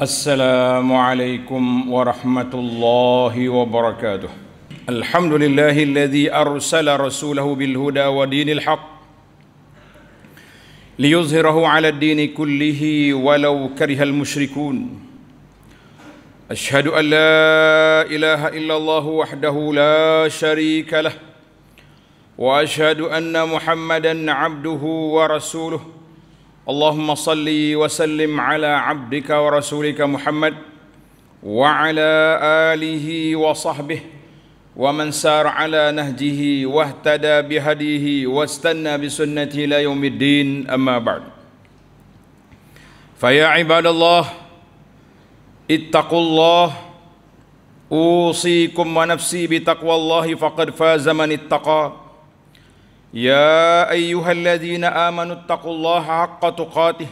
السلام عليكم ورحمه الله وبركاته الحمد لله الذي ارسل رسوله بالهدى ودين الحق ليظهره على الدين كله ولو كره المشركون اشهد ان لا اله الا الله وحده لا شريك له واشهد ان محمدا عبده ورسوله اللهم صل وسلم على عبدك ورسولك محمد وعلى اله وصحبه ومن سار على نهجه واهتدى بهديه واستنى بسنته الى يوم الدين اما بعد فيا عباد الله اتقوا الله اوصيكم ونفسي بتقوى الله فقد فاز من اتقى يا أيها الذين آمنوا اتقوا الله حق تقاته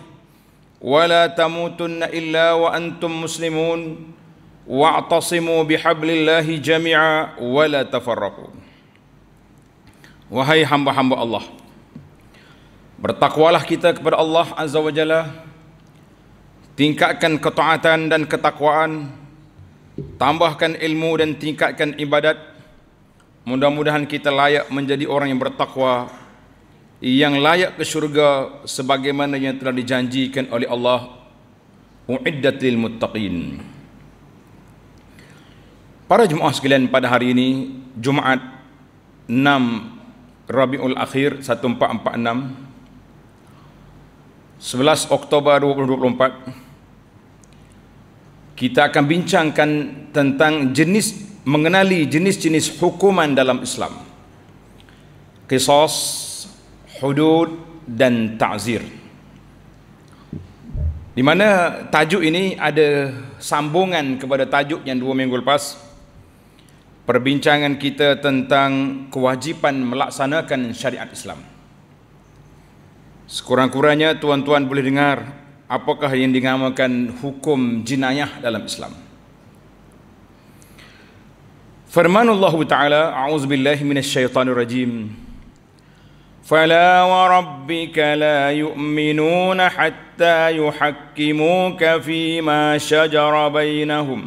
ولا تموتن إلا وأنتم مسلمون واعتصموا بحبل الله جميعا ولا تفرقوا وهي حمب حمب الله Bertakwalah kita kepada Allah Azza wa Jalla Tingkatkan ketaatan dan ketakwaan Tambahkan ilmu dan tingkatkan ibadat Mudah-mudahan kita layak menjadi orang yang bertakwa yang layak ke syurga sebagaimana yang telah dijanjikan oleh Allah uiddat muttaqin. Para jemaah sekalian pada hari ini Jumaat 6 Rabiul Akhir 1446 11 Oktober 2024 kita akan bincangkan tentang jenis mengenali jenis-jenis hukuman dalam Islam. Qisas, hudud dan ta'zir. Di mana tajuk ini ada sambungan kepada tajuk yang dua minggu lepas. Perbincangan kita tentang kewajipan melaksanakan syariat Islam. Sekurang-kurangnya tuan-tuan boleh dengar apakah yang dinamakan hukum jinayah dalam Islam. فرمان الله تعالى أعوذ بالله من الشيطان الرجيم فلا وربك لا يؤمنون حتى يحكموك فيما شجر بينهم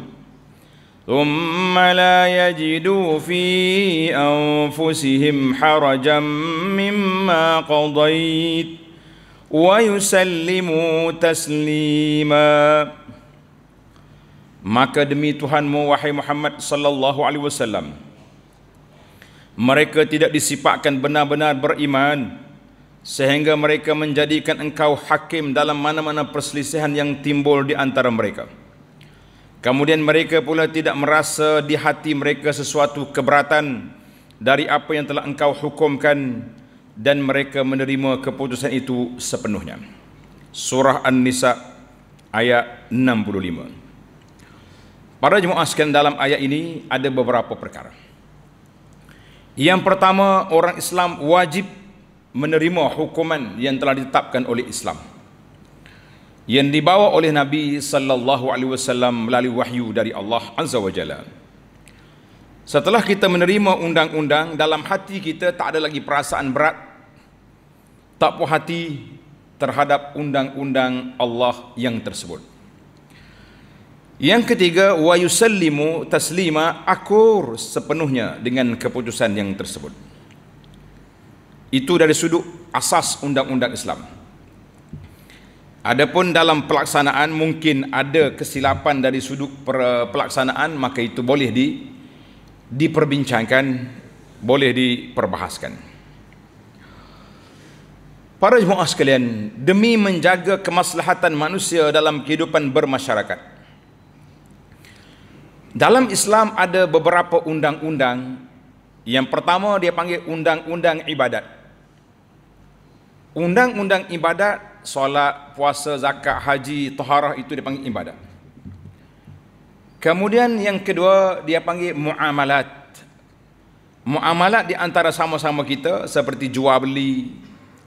ثم لا يجدوا في أنفسهم حرجا مما قضيت ويسلموا تسليماً Maka demi Tuhanmu wahai Muhammad sallallahu alaihi wasallam mereka tidak disifatkan benar-benar beriman sehingga mereka menjadikan engkau hakim dalam mana-mana perselisihan yang timbul di antara mereka. Kemudian mereka pula tidak merasa di hati mereka sesuatu keberatan dari apa yang telah engkau hukumkan dan mereka menerima keputusan itu sepenuhnya. Surah An-Nisa ayat 65. Para jemaah sekalian dalam ayat ini ada beberapa perkara. Yang pertama, orang Islam wajib menerima hukuman yang telah ditetapkan oleh Islam. Yang dibawa oleh Nabi sallallahu alaihi wasallam melalui wahyu dari Allah Azza wa Jalla. Setelah kita menerima undang-undang, dalam hati kita tak ada lagi perasaan berat tak puas hati terhadap undang-undang Allah yang tersebut. Yang ketiga, wa yusallimu taslima akur sepenuhnya dengan keputusan yang tersebut. Itu dari sudut asas undang-undang Islam. Adapun dalam pelaksanaan mungkin ada kesilapan dari sudut pelaksanaan maka itu boleh di diperbincangkan, boleh diperbahaskan. Para jemaah sekalian, demi menjaga kemaslahatan manusia dalam kehidupan bermasyarakat, dalam Islam ada beberapa undang-undang. Yang pertama dia panggil undang-undang ibadat. Undang-undang ibadat, solat, puasa, zakat, haji, toharah itu dipanggil ibadat. Kemudian yang kedua dia panggil muamalat. Muamalat di antara sama-sama kita seperti jual beli,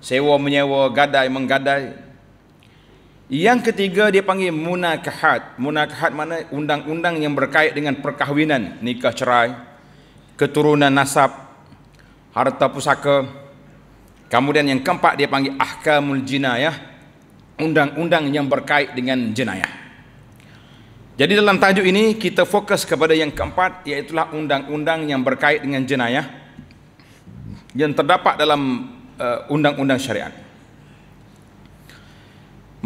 sewa menyewa, gadai menggadai, yang ketiga dia panggil munakahat. Munakahat mana undang-undang yang berkait dengan perkahwinan, nikah cerai, keturunan nasab, harta pusaka. Kemudian yang keempat dia panggil ahkamul jinayah, undang-undang yang berkait dengan jenayah. Jadi dalam tajuk ini kita fokus kepada yang keempat iaitu undang-undang yang berkait dengan jenayah yang terdapat dalam uh, undang-undang syariat.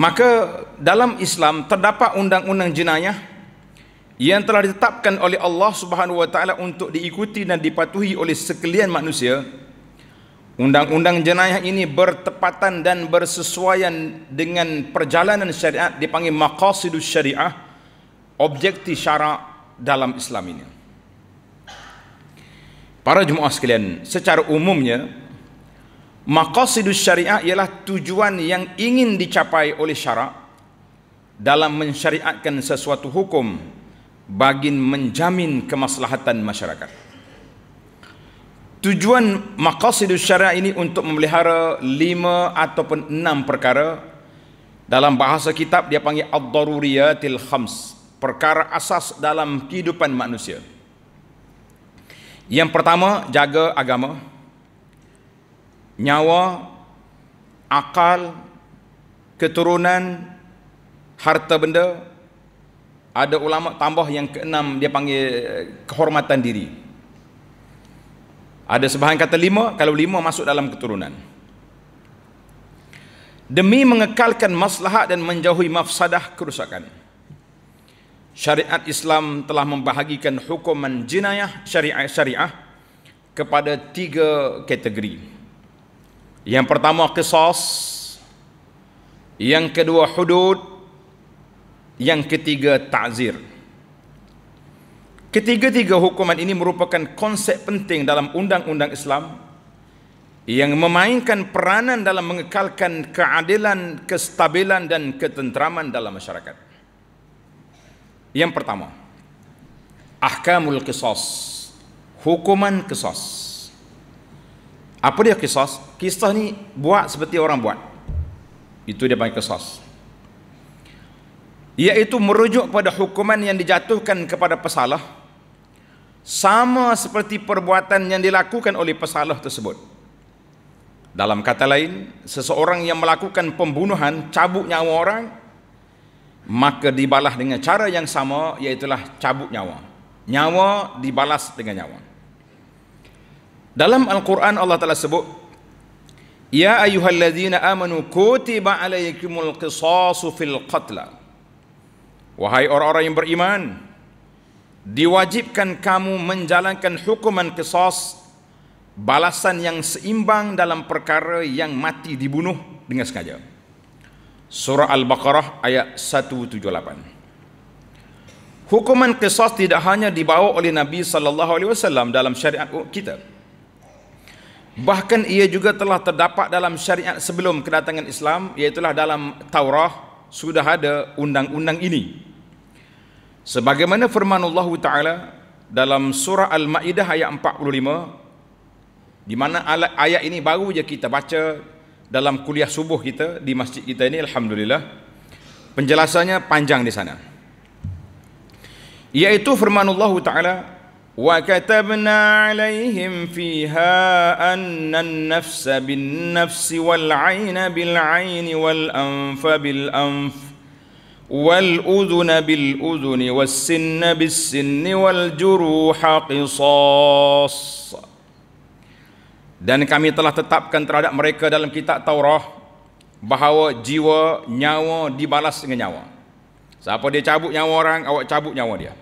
Maka dalam Islam terdapat undang-undang jenayah yang telah ditetapkan oleh Allah Subhanahu wa taala untuk diikuti dan dipatuhi oleh sekalian manusia. Undang-undang jenayah ini bertepatan dan bersesuaian dengan perjalanan syariat dipanggil maqasidus syariah, objektif syarak dalam Islam ini. Para jemaah sekalian, secara umumnya Maqasidus syariah ialah tujuan yang ingin dicapai oleh syarak dalam mensyariatkan sesuatu hukum bagi menjamin kemaslahatan masyarakat. Tujuan maqasidus syariah ini untuk memelihara lima ataupun enam perkara dalam bahasa kitab dia panggil ad-daruriyatil khams, perkara asas dalam kehidupan manusia. Yang pertama, jaga agama nyawa, akal, keturunan, harta benda. Ada ulama tambah yang keenam dia panggil eh, kehormatan diri. Ada sebahagian kata lima, kalau lima masuk dalam keturunan. Demi mengekalkan maslahat dan menjauhi mafsadah kerusakan. Syariat Islam telah membahagikan hukuman jinayah syariah syariah kepada tiga kategori. Yang pertama kisos. Yang kedua hudud. Yang ketiga ta'zir. Ketiga-tiga hukuman ini merupakan konsep penting dalam undang-undang Islam yang memainkan peranan dalam mengekalkan keadilan, kestabilan dan ketenteraman dalam masyarakat. Yang pertama, ahkamul qisas, hukuman qisas. Apa dia qisas? kisah ni buat seperti orang buat itu dia panggil kisah iaitu merujuk pada hukuman yang dijatuhkan kepada pesalah sama seperti perbuatan yang dilakukan oleh pesalah tersebut dalam kata lain seseorang yang melakukan pembunuhan cabut nyawa orang maka dibalas dengan cara yang sama iaitulah cabut nyawa nyawa dibalas dengan nyawa dalam Al-Quran Allah telah sebut Ya ayyuhalladzina amanu kutiba alaikumul qisasu fil qatla Wahai orang-orang yang beriman diwajibkan kamu menjalankan hukuman qisas balasan yang seimbang dalam perkara yang mati dibunuh dengan sengaja Surah Al-Baqarah ayat 178 Hukuman qisas tidak hanya dibawa oleh Nabi saw dalam syariat kita Bahkan ia juga telah terdapat dalam syariat sebelum kedatangan Islam Iaitulah dalam Taurah sudah ada undang-undang ini Sebagaimana firman Allah Ta'ala dalam surah Al-Ma'idah ayat 45 Di mana ayat ini baru saja kita baca dalam kuliah subuh kita di masjid kita ini Alhamdulillah Penjelasannya panjang di sana Iaitu firman Allah Ta'ala وَكَتَبْنَا عَلَيْهِمْ فِيهَا أَنَّ النَّفْسَ بِالنَّفْسِ وَالْعَيْنَ بِالْعَيْنِ وَالْأَنْفَ بِالْأَنْفِ وَالْأُذُنَ بِالْأُذُنِ وَالسِّنَّ بِالسِّنِّ وَالْجُرُوحَ قِصَاصٌ dan kami telah tetapkan terhadap mereka dalam kitab Taurah bahawa jiwa nyawa dibalas dengan nyawa. Siapa dia cabut nyawa orang, awak cabut nyawa dia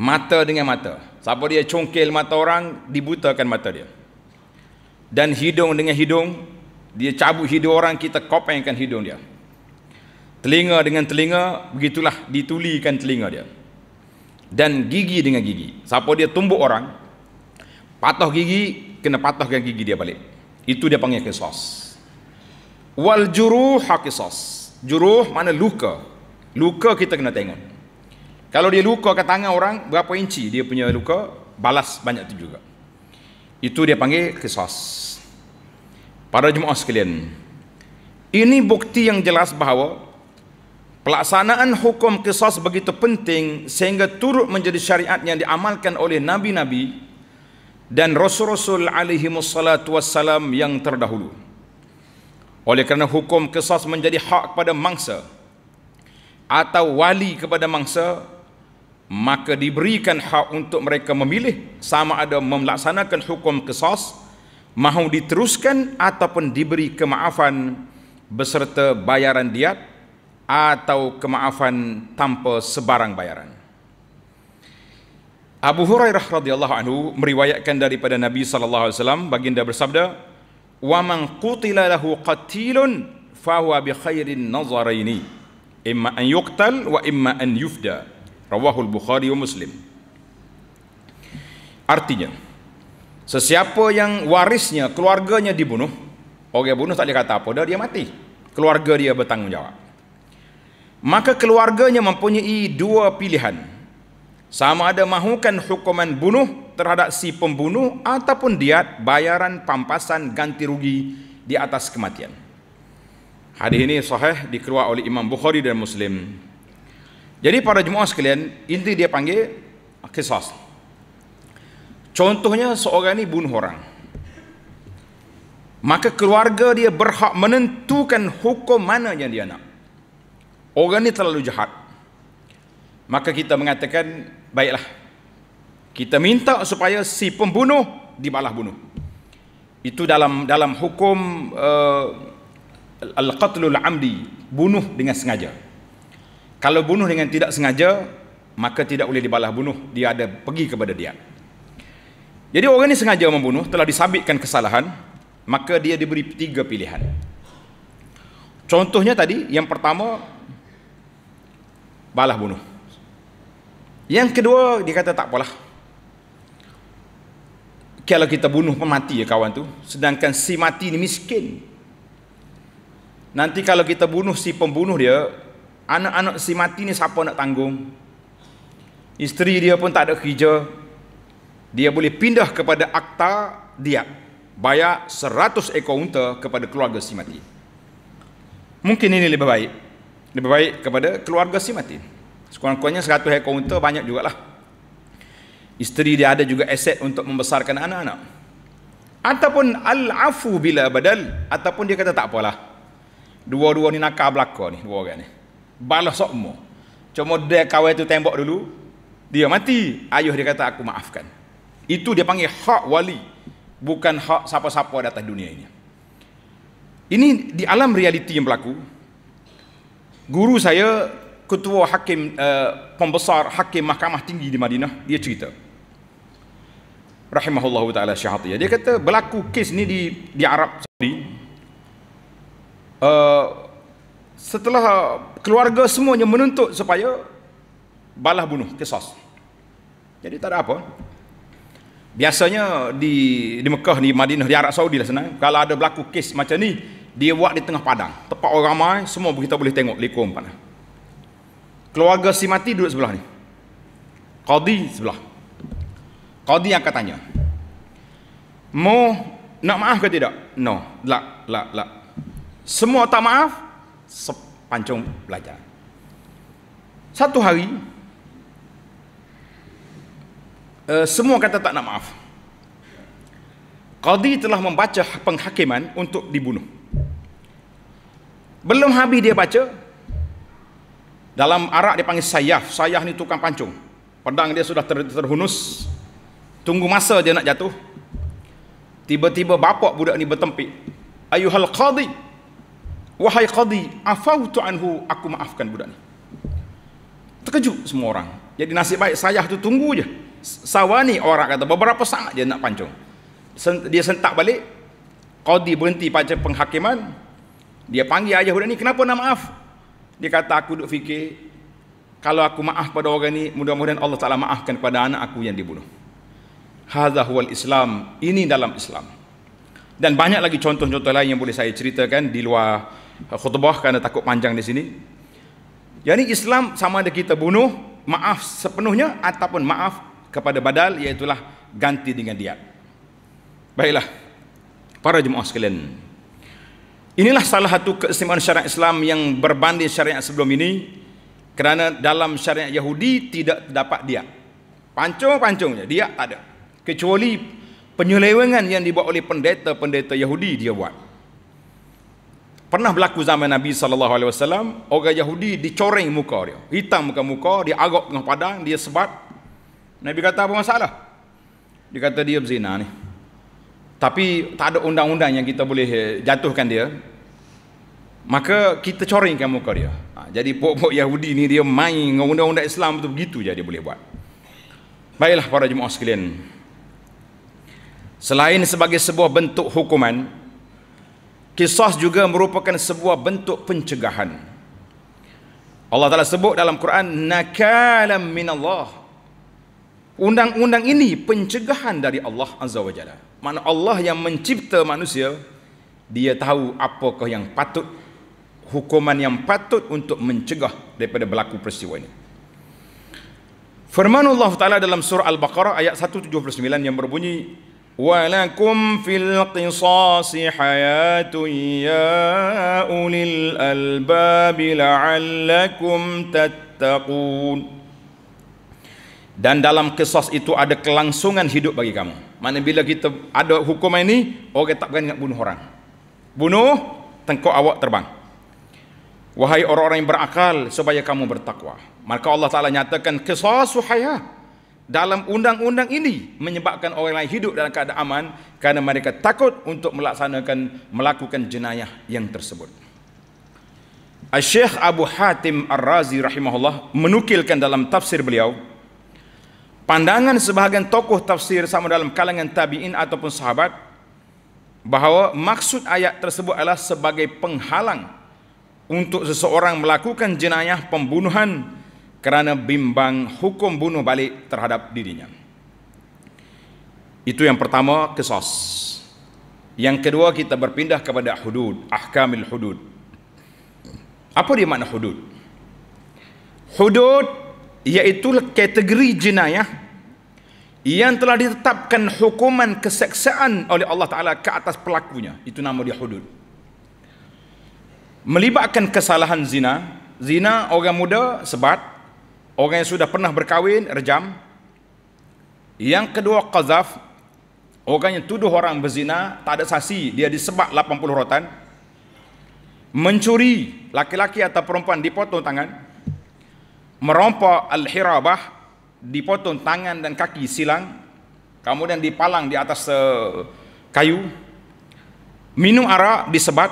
mata dengan mata. Siapa dia congkel mata orang, dibutakan mata dia. Dan hidung dengan hidung, dia cabut hidung orang, kita kopengkan hidung dia. Telinga dengan telinga, begitulah ditulikan telinga dia. Dan gigi dengan gigi. Siapa dia tumbuk orang, patah gigi, kena patahkan gigi dia balik. Itu dia panggil kisos. Wal juruh hakisos. Juruh mana luka. Luka kita kena tengok. Kalau dia luka ke tangan orang, berapa inci dia punya luka, balas banyak tu juga. Itu dia panggil kisos. Para jemaah sekalian, ini bukti yang jelas bahawa pelaksanaan hukum kisos begitu penting sehingga turut menjadi syariat yang diamalkan oleh nabi-nabi dan rasul-rasul alaihi wassalatu wassalam yang terdahulu. Oleh kerana hukum kesas menjadi hak kepada mangsa atau wali kepada mangsa, maka diberikan hak untuk mereka memilih sama ada melaksanakan hukum kisas mahu diteruskan ataupun diberi kemaafan beserta bayaran diat atau kemaafan tanpa sebarang bayaran Abu Hurairah radhiyallahu anhu meriwayatkan daripada Nabi sallallahu alaihi wasallam baginda bersabda wa man qutila lahu qatilun fa huwa bi khairin nazaraini imma an yuqtal wa imma an yufda Rawahul Bukhari wa Muslim. Artinya, sesiapa yang warisnya, keluarganya dibunuh, orang yang bunuh tak boleh kata apa, dia mati. Keluarga dia bertanggungjawab. Maka keluarganya mempunyai dua pilihan. Sama ada mahukan hukuman bunuh terhadap si pembunuh ataupun diat bayaran pampasan ganti rugi di atas kematian. Hadis ini sahih dikeluarkan oleh Imam Bukhari dan Muslim. Jadi para jemaah sekalian, inti dia panggil kisah. Contohnya seorang ni bunuh orang. Maka keluarga dia berhak menentukan hukum mana yang dia nak. Orang ni terlalu jahat. Maka kita mengatakan, baiklah. Kita minta supaya si pembunuh dibalas bunuh. Itu dalam dalam hukum uh, al-qatlul amdi, bunuh dengan sengaja. Kalau bunuh dengan tidak sengaja, maka tidak boleh dibalas bunuh. Dia ada pergi kepada dia. Jadi orang ini sengaja membunuh, telah disabitkan kesalahan, maka dia diberi tiga pilihan. Contohnya tadi, yang pertama, balas bunuh. Yang kedua, dia kata tak apalah. Kalau kita bunuh pun mati ya kawan tu. Sedangkan si mati ni miskin. Nanti kalau kita bunuh si pembunuh dia, Anak-anak si mati ni siapa nak tanggung? Isteri dia pun tak ada kerja. Dia boleh pindah kepada akta dia. Bayar seratus ekor unta kepada keluarga si mati. Mungkin ini lebih baik. Lebih baik kepada keluarga si mati. Sekurang-kurangnya seratus ekor unta banyak jugalah. Isteri dia ada juga aset untuk membesarkan anak-anak. Ataupun al-afu bila badal. Ataupun dia kata tak apalah. Dua-dua ni nakal belakang ni. Dua orang ni balas sokmo. Cuma dia kawai tu tembok dulu, dia mati. Ayuh dia kata aku maafkan. Itu dia panggil hak wali. Bukan hak siapa-siapa di atas dunia ini. Ini di alam realiti yang berlaku. Guru saya, ketua hakim, uh, pembesar hakim mahkamah tinggi di Madinah, dia cerita. Rahimahullah ta'ala syahatiyah. Dia kata berlaku kes ni di, di Arab Saudi. Uh, setelah keluarga semuanya menuntut supaya balah bunuh kisos jadi tak ada apa biasanya di di Mekah ni Madinah di Arab Saudi lah sana kalau ada berlaku kes macam ni dia buat di tengah padang tempat orang ramai semua kita boleh tengok likum empat keluarga si mati duduk sebelah ni qadi sebelah qadi yang akan tanya mau nak maaf ke tidak no la la la semua tak maaf sepanjang belajar. Satu hari uh, semua kata tak nak maaf. Qadi telah membaca penghakiman untuk dibunuh. Belum habis dia baca dalam arak dia panggil sayaf sayaf ni tukang pancung. Pedang dia sudah ter, terhunus. Tunggu masa dia nak jatuh. Tiba-tiba bapak budak ni bertempik. Ayuhal qadi Wahai qadi, afautu anhu, aku maafkan budak ni. Terkejut semua orang. Jadi nasib baik saya tu tunggu je. Sawani orang kata beberapa saat dia nak pancung. Dia sentak balik. Qadi berhenti pada penghakiman. Dia panggil ayah budak ni, kenapa nak maaf? Dia kata aku duk fikir kalau aku maaf pada orang ni, mudah-mudahan Allah Taala maafkan kepada anak aku yang dibunuh. Hadza huwal Islam. Ini dalam Islam. Dan banyak lagi contoh-contoh lain yang boleh saya ceritakan di luar Eh, khutbah karena takut panjang di sini. Yani Islam sama ada kita bunuh, maaf sepenuhnya ataupun maaf kepada badal iaitulah ganti dengan dia. Baiklah. Para jemaah sekalian. Inilah salah satu keistimewaan syariat Islam yang berbanding syariat sebelum ini kerana dalam syariat Yahudi tidak terdapat dia, Pancung-pancungnya dia tak ada. Kecuali penyelewengan yang dibuat oleh pendeta-pendeta Yahudi dia buat pernah berlaku zaman Nabi sallallahu alaihi wasallam orang Yahudi dicoreng muka dia hitam muka muka dia arak tengah padang dia sebat Nabi kata apa masalah dia kata dia berzina ni tapi tak ada undang-undang yang kita boleh eh, jatuhkan dia maka kita corengkan muka dia ha, jadi pokok-pok Yahudi ni dia main dengan undang-undang Islam tu begitu je dia boleh buat baiklah para jemaah sekalian selain sebagai sebuah bentuk hukuman Kisah juga merupakan sebuah bentuk pencegahan. Allah Ta'ala sebut dalam Quran, Nakalam min Allah. Undang-undang ini pencegahan dari Allah Azza wa Jalla. Mana Allah yang mencipta manusia, dia tahu apakah yang patut, hukuman yang patut untuk mencegah daripada berlaku peristiwa ini. Firman Allah Ta'ala dalam surah Al-Baqarah ayat 179 yang berbunyi, ولكم في القصاص حياة يا أولي الألباب لعلكم تتقون Dan dalam kisah itu ada kelangsungan hidup bagi kamu. Mana bila kita ada hukum ini, orang tak berani nak bunuh orang. Bunuh, tengkok awak terbang. Wahai orang-orang yang berakal, supaya kamu bertakwa. Maka Allah Ta'ala nyatakan, kisah suhayah dalam undang-undang ini menyebabkan orang lain hidup dalam keadaan aman kerana mereka takut untuk melaksanakan melakukan jenayah yang tersebut. Al-Syekh Abu Hatim Ar-Razi rahimahullah menukilkan dalam tafsir beliau pandangan sebahagian tokoh tafsir sama dalam kalangan tabi'in ataupun sahabat bahawa maksud ayat tersebut adalah sebagai penghalang untuk seseorang melakukan jenayah pembunuhan kerana bimbang hukum bunuh balik terhadap dirinya. Itu yang pertama, kesos. Yang kedua, kita berpindah kepada hudud, ahkamil hudud. Apa dia makna hudud? Hudud, iaitu kategori jenayah yang telah ditetapkan hukuman keseksaan oleh Allah Ta'ala ke atas pelakunya. Itu nama dia hudud. Melibatkan kesalahan zina, zina orang muda sebat, orang yang sudah pernah berkahwin rejam yang kedua qazaf orang yang tuduh orang berzina tak ada saksi dia disebat 80 rotan mencuri laki-laki atau perempuan dipotong tangan merompak al-hirabah dipotong tangan dan kaki silang kemudian dipalang di atas eh, kayu minum arak disebat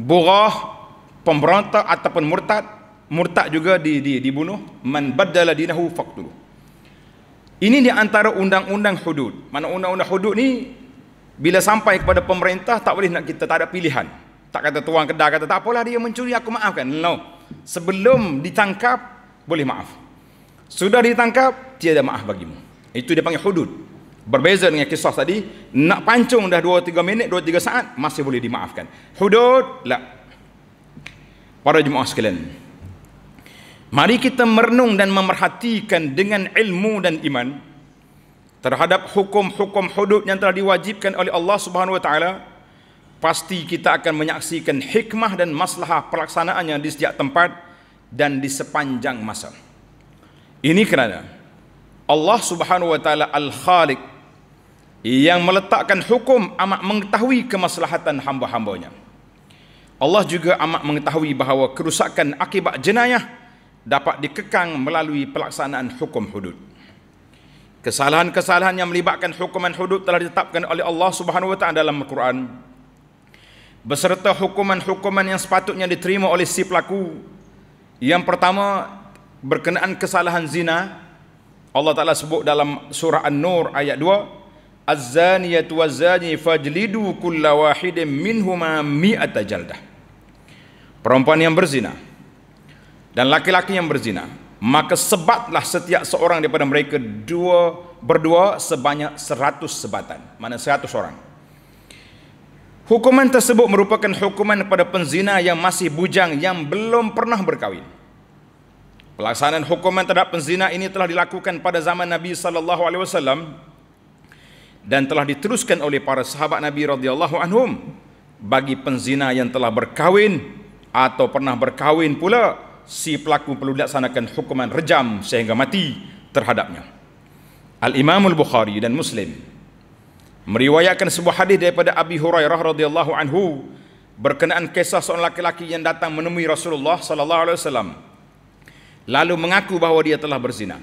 burah pemberontak ataupun murtad murtad juga di, di, dibunuh man baddala dinahu faqtuluh ini di antara undang-undang hudud mana undang-undang hudud ni bila sampai kepada pemerintah tak boleh nak kita tak ada pilihan tak kata tuan kedai kata tak apalah dia mencuri aku maafkan no sebelum ditangkap boleh maaf sudah ditangkap tiada maaf bagimu itu dia panggil hudud berbeza dengan kisah tadi nak pancung dah 2 3 minit 2 3 saat masih boleh dimaafkan hudud la para jemaah sekalian Mari kita merenung dan memerhatikan dengan ilmu dan iman terhadap hukum-hukum hudud yang telah diwajibkan oleh Allah Subhanahu wa taala pasti kita akan menyaksikan hikmah dan maslahah pelaksanaannya di setiap tempat dan di sepanjang masa. Ini kerana Allah Subhanahu wa taala Al-Khaliq yang meletakkan hukum amat mengetahui kemaslahatan hamba-hambanya. Allah juga amat mengetahui bahawa kerusakan akibat jenayah dapat dikekang melalui pelaksanaan hukum hudud. Kesalahan-kesalahan yang melibatkan hukuman hudud telah ditetapkan oleh Allah Subhanahu wa taala dalam Al-Quran beserta hukuman-hukuman yang sepatutnya diterima oleh si pelaku. Yang pertama berkenaan kesalahan zina. Allah Taala sebut dalam surah An-Nur ayat 2 Az-zaniyatu waz-zani fajlidu kulla wahidin minhumama mi'ata jaldah. Perempuan yang berzina, dan laki-laki yang berzina maka sebatlah setiap seorang daripada mereka dua berdua sebanyak seratus sebatan mana seratus orang hukuman tersebut merupakan hukuman kepada penzina yang masih bujang yang belum pernah berkahwin pelaksanaan hukuman terhadap penzina ini telah dilakukan pada zaman Nabi sallallahu alaihi wasallam dan telah diteruskan oleh para sahabat Nabi radhiyallahu anhum bagi penzina yang telah berkahwin atau pernah berkahwin pula si pelaku perlu dilaksanakan hukuman rejam sehingga mati terhadapnya. Al-Imam Al-Bukhari dan Muslim meriwayatkan sebuah hadis daripada Abi Hurairah radhiyallahu anhu berkenaan kisah seorang lelaki yang datang menemui Rasulullah sallallahu alaihi wasallam lalu mengaku bahawa dia telah berzina.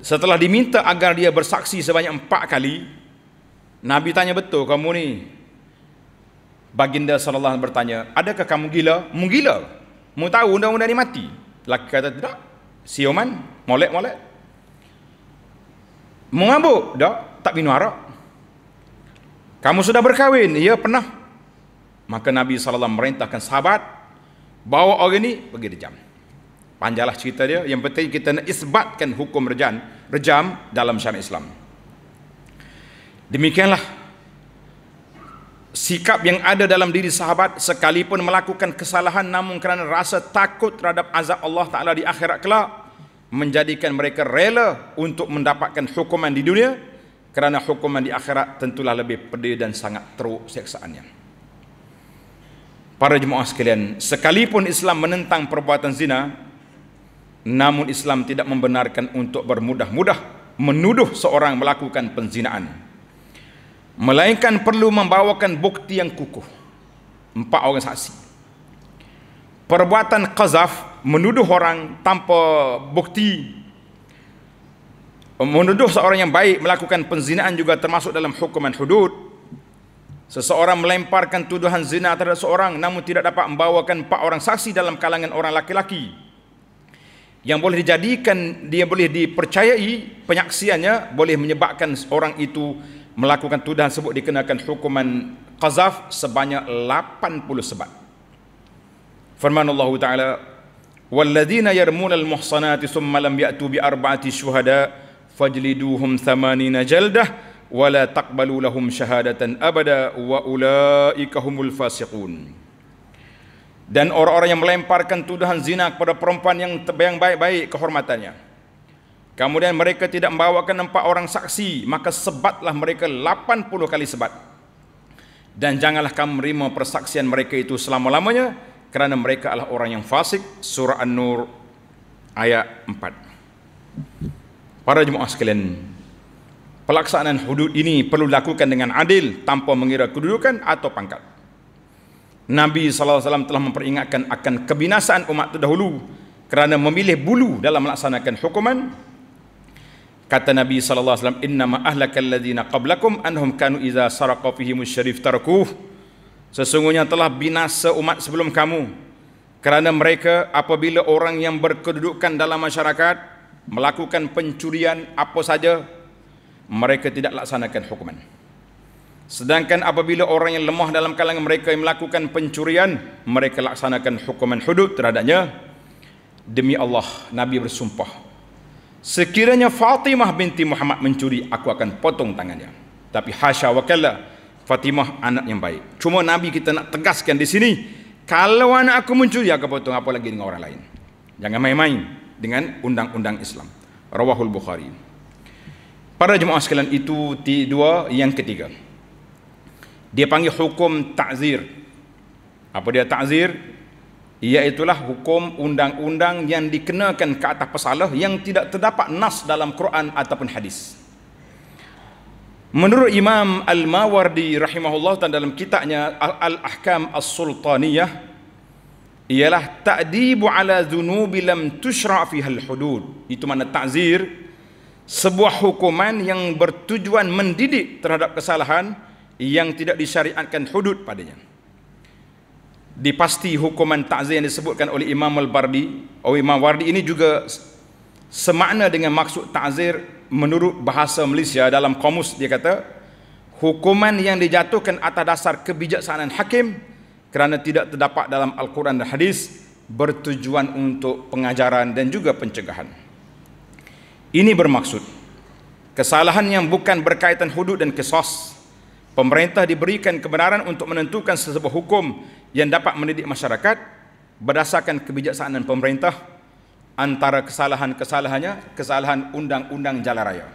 Setelah diminta agar dia bersaksi sebanyak empat kali, Nabi tanya betul kamu ni. Baginda sallallahu alaihi wasallam bertanya, "Adakah kamu gila?" "Menggila." Mau tahu undang-undang ni mati. Laki kata tidak. Sioman, molek-molek. Mau Mengabuk, tak. Tak minum arak. Kamu sudah berkahwin? Ya, pernah. Maka Nabi SAW merintahkan sahabat, bawa orang ini pergi rejam. Panjalah cerita dia. Yang penting kita nak isbatkan hukum rejam, rejam dalam syariat Islam. Demikianlah sikap yang ada dalam diri sahabat sekalipun melakukan kesalahan namun kerana rasa takut terhadap azab Allah Ta'ala di akhirat kelak menjadikan mereka rela untuk mendapatkan hukuman di dunia kerana hukuman di akhirat tentulah lebih pedih dan sangat teruk seksaannya para jemaah sekalian sekalipun Islam menentang perbuatan zina namun Islam tidak membenarkan untuk bermudah-mudah menuduh seorang melakukan penzinaan Melainkan perlu membawakan bukti yang kukuh. Empat orang saksi. Perbuatan Qazaf menuduh orang tanpa bukti. Menuduh seorang yang baik melakukan penzinaan juga termasuk dalam hukuman hudud. Seseorang melemparkan tuduhan zina terhadap seorang namun tidak dapat membawakan empat orang saksi dalam kalangan orang laki-laki. Yang boleh dijadikan, dia boleh dipercayai penyaksiannya boleh menyebabkan orang itu melakukan tuduhan sebut dikenakan hukuman qazaf sebanyak 80 sebab. Firman Allah Taala, "Walladzina yarmuna al-muhsanati thumma lam ya'tu bi arba'ati syuhada fajliduhum thamanina jaldah wa la taqbalu lahum shahadatan abada wa ulaika humul fasiqun." Dan orang-orang yang melemparkan tuduhan zina kepada perempuan yang baik-baik kehormatannya, Kemudian mereka tidak membawakan empat orang saksi, maka sebatlah mereka lapan puluh kali sebat. Dan janganlah kamu menerima persaksian mereka itu selama-lamanya, kerana mereka adalah orang yang fasik. Surah An-Nur ayat 4. Para jemaah sekalian, pelaksanaan hudud ini perlu dilakukan dengan adil tanpa mengira kedudukan atau pangkat. Nabi SAW telah memperingatkan akan kebinasaan umat terdahulu kerana memilih bulu dalam melaksanakan hukuman Kata Nabi sallallahu alaihi wasallam, "Innama ahlakal ladzina qablakum anhum kanu idza saraqa fihim asy-syarif tarakuh." Sesungguhnya telah binasa umat sebelum kamu kerana mereka apabila orang yang berkedudukan dalam masyarakat melakukan pencurian apa saja mereka tidak laksanakan hukuman. Sedangkan apabila orang yang lemah dalam kalangan mereka yang melakukan pencurian mereka laksanakan hukuman hudud terhadapnya. Demi Allah Nabi bersumpah Sekiranya Fatimah binti Muhammad mencuri, aku akan potong tangannya. Tapi hasya wakala, Fatimah anak yang baik. Cuma Nabi kita nak tegaskan di sini, kalau anak aku mencuri, aku potong apa lagi dengan orang lain. Jangan main-main dengan undang-undang Islam. Rawahul Bukhari. Para jemaah sekalian itu dua yang ketiga. Dia panggil hukum ta'zir. Apa dia ta'zir? Iaitulah hukum undang-undang yang dikenakan ke atas pesalah yang tidak terdapat nas dalam Quran ataupun hadis. Menurut Imam Al-Mawardi rahimahullah dan dalam kitabnya Al-Ahkam As-Sultaniyah ialah ta'dibu ala dhunubi lam tushra fiha hudud Itu mana ta'zir sebuah hukuman yang bertujuan mendidik terhadap kesalahan yang tidak disyariatkan hudud padanya dipasti hukuman ta'zir yang disebutkan oleh Imam Al-Bardi oleh Imam Wardi ini juga semakna dengan maksud ta'zir menurut bahasa Malaysia dalam komus dia kata hukuman yang dijatuhkan atas dasar kebijaksanaan hakim kerana tidak terdapat dalam Al-Quran dan Hadis bertujuan untuk pengajaran dan juga pencegahan ini bermaksud kesalahan yang bukan berkaitan hudud dan kesos pemerintah diberikan kebenaran untuk menentukan sesebuah hukum yang dapat mendidik masyarakat berdasarkan kebijaksanaan pemerintah antara kesalahan-kesalahannya kesalahan undang-undang jalan raya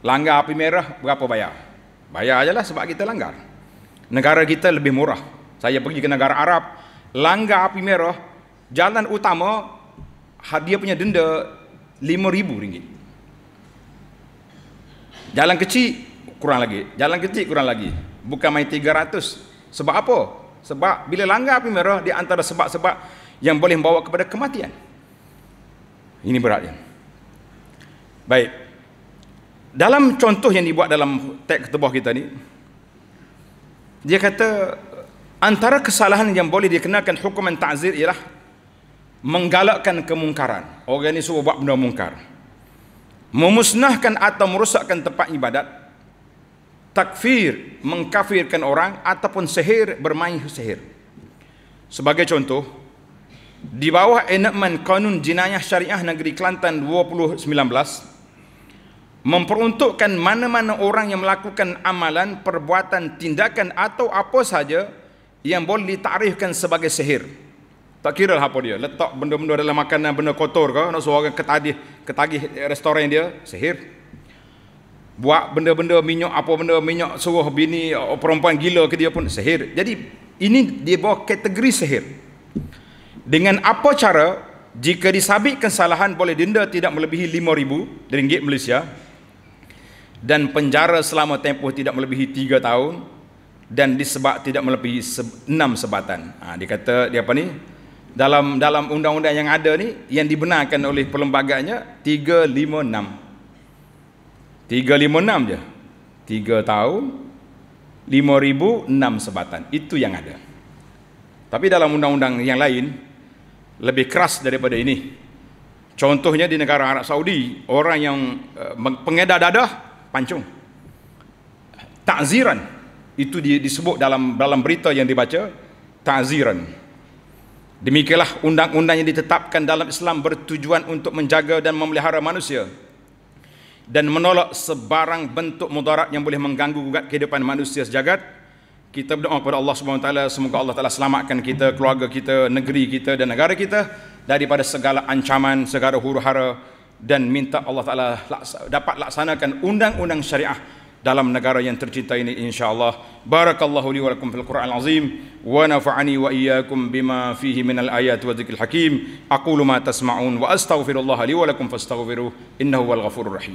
langgar api merah berapa bayar bayar ajalah sebab kita langgar negara kita lebih murah saya pergi ke negara Arab langgar api merah jalan utama ha, dia punya denda RM5,000 jalan kecil kurang lagi jalan kecil kurang lagi bukan main 300 sebab apa sebab bila langgar api merah di antara sebab-sebab yang boleh membawa kepada kematian ini beratnya baik dalam contoh yang dibuat dalam teks ketubah kita ni dia kata antara kesalahan yang boleh dikenakan hukuman ta'zir ialah menggalakkan kemungkaran orang ini suruh buat benda mungkar memusnahkan atau merosakkan tempat ibadat takfir mengkafirkan orang ataupun sehir bermain sehir. Sebagai contoh, di bawah enakmen kanun jinayah syariah negeri Kelantan 2019 memperuntukkan mana-mana orang yang melakukan amalan, perbuatan, tindakan atau apa saja yang boleh ditarifkan sebagai sehir. Tak kira lah apa dia. Letak benda-benda dalam makanan, benda kotor ke, nak suara ketagih, ketagih restoran dia, sehir buat benda-benda minyak apa benda minyak suruh bini eh, perempuan gila ke dia pun sihir jadi ini dia bawa kategori sihir dengan apa cara jika disabit kesalahan boleh denda tidak melebihi lima ribu ringgit Malaysia dan penjara selama tempoh tidak melebihi tiga tahun dan disebab tidak melebihi enam sebatan ha, dia kata dia apa ni dalam dalam undang-undang yang ada ni yang dibenarkan oleh perlembagaannya tiga lima enam. Tiga lima enam je. 3 tahun enam sebatan. Itu yang ada. Tapi dalam undang-undang yang lain lebih keras daripada ini. Contohnya di negara Arab Saudi, orang yang eh, pengedar dadah pancung. Takziran itu disebut dalam dalam berita yang dibaca takziran. Demikianlah undang-undang yang ditetapkan dalam Islam bertujuan untuk menjaga dan memelihara manusia dan menolak sebarang bentuk mudarat yang boleh mengganggu gugat kehidupan manusia sejagat kita berdoa kepada Allah Subhanahu taala semoga Allah taala selamatkan kita keluarga kita negeri kita dan negara kita daripada segala ancaman segala huru-hara dan minta Allah taala dapat laksanakan undang-undang syariah dalam negara yang tercinta ini insyaallah barakallahu li wa lakum fil qur'an azim wa nafa'ani wa iyyakum bima fihi min al ayat wa dzikril hakim aqulu ma tasma'un wa astaghfirullah li wa lakum fastaghfiruh innahu wal ghafurur rahim